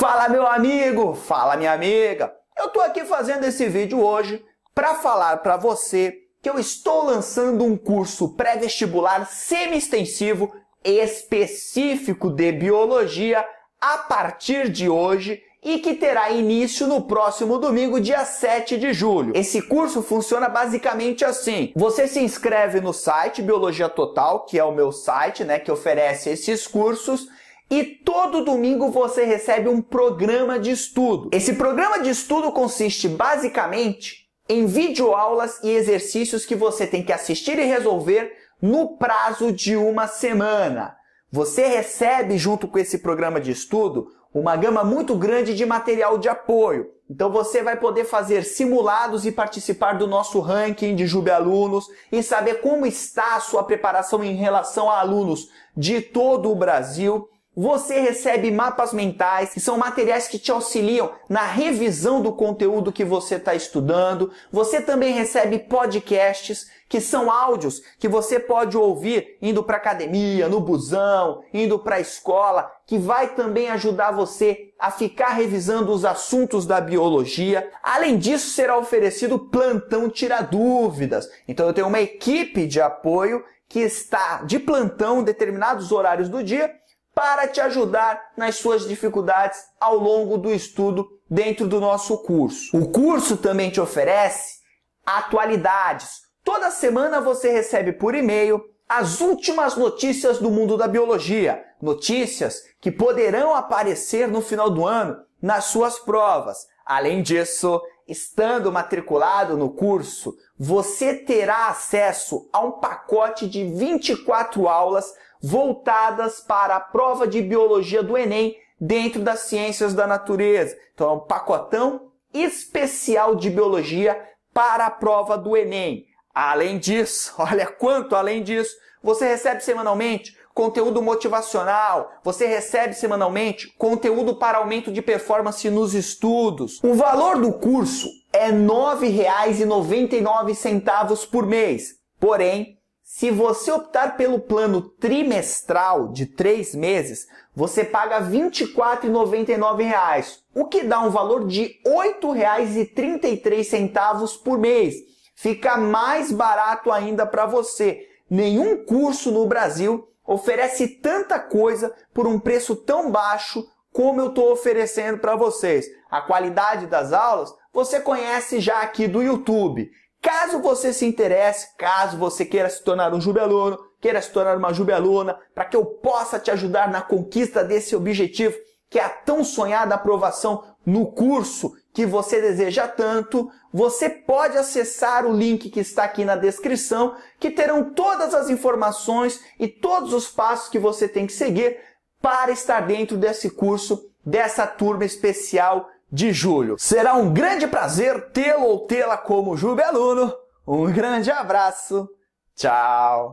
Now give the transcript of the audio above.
Fala meu amigo, fala minha amiga. Eu tô aqui fazendo esse vídeo hoje para falar para você que eu estou lançando um curso pré-vestibular semi-extensivo específico de biologia a partir de hoje e que terá início no próximo domingo, dia 7 de julho. Esse curso funciona basicamente assim: você se inscreve no site Biologia Total, que é o meu site, né, que oferece esses cursos e todo domingo você recebe um programa de estudo. Esse programa de estudo consiste basicamente em videoaulas e exercícios que você tem que assistir e resolver no prazo de uma semana. Você recebe, junto com esse programa de estudo, uma gama muito grande de material de apoio. Então você vai poder fazer simulados e participar do nosso ranking de Jube Alunos e saber como está a sua preparação em relação a alunos de todo o Brasil você recebe mapas mentais, que são materiais que te auxiliam na revisão do conteúdo que você está estudando. Você também recebe podcasts, que são áudios que você pode ouvir indo para academia, no busão, indo para a escola, que vai também ajudar você a ficar revisando os assuntos da biologia. Além disso, será oferecido plantão tira dúvidas. Então eu tenho uma equipe de apoio que está de plantão em determinados horários do dia para te ajudar nas suas dificuldades ao longo do estudo dentro do nosso curso. O curso também te oferece atualidades. Toda semana você recebe por e-mail as últimas notícias do mundo da biologia, notícias que poderão aparecer no final do ano nas suas provas. Além disso, estando matriculado no curso, você terá acesso a um pacote de 24 aulas voltadas para a prova de biologia do Enem dentro das ciências da natureza. Então é um pacotão especial de biologia para a prova do Enem. Além disso, olha quanto além disso, você recebe semanalmente conteúdo motivacional, você recebe semanalmente conteúdo para aumento de performance nos estudos. O valor do curso é R$ 9,99 por mês. Porém, se você optar pelo plano trimestral de três meses, você paga R$ 24,99, o que dá um valor de R$ 8,33 por mês. Fica mais barato ainda para você. Nenhum curso no Brasil oferece tanta coisa por um preço tão baixo como eu estou oferecendo para vocês. A qualidade das aulas você conhece já aqui do YouTube. Caso você se interesse, caso você queira se tornar um jubelono, queira se tornar uma jubelona, para que eu possa te ajudar na conquista desse objetivo, que é a tão sonhada aprovação no curso que você deseja tanto, você pode acessar o link que está aqui na descrição, que terão todas as informações e todos os passos que você tem que seguir para estar dentro desse curso, dessa turma especial de julho. Será um grande prazer tê-lo ou tê-la como Jube Aluno. Um grande abraço. Tchau.